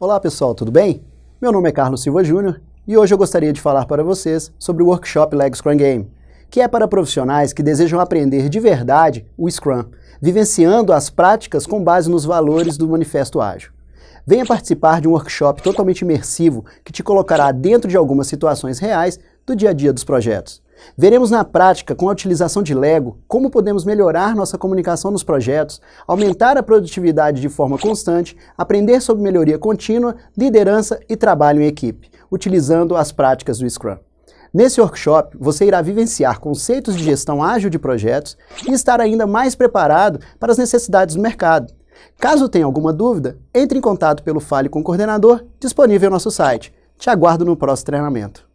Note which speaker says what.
Speaker 1: Olá pessoal, tudo bem?
Speaker 2: Meu nome é Carlos Silva Júnior e hoje eu gostaria de falar para vocês sobre o workshop Lego Scrum Game, que é para profissionais que desejam aprender de verdade o Scrum, vivenciando as práticas com base nos valores do Manifesto Ágil. Venha participar de um workshop totalmente imersivo que te colocará dentro de algumas situações reais do dia a dia dos projetos. Veremos na prática, com a utilização de Lego, como podemos melhorar nossa comunicação nos projetos, aumentar a produtividade de forma constante, aprender sobre melhoria contínua, liderança e trabalho em equipe, utilizando as práticas do Scrum. Nesse workshop, você irá vivenciar conceitos de gestão ágil de projetos e estar ainda mais preparado para as necessidades do mercado. Caso tenha alguma dúvida, entre em contato pelo Fale com o Coordenador, disponível
Speaker 1: no nosso site. Te aguardo no próximo treinamento.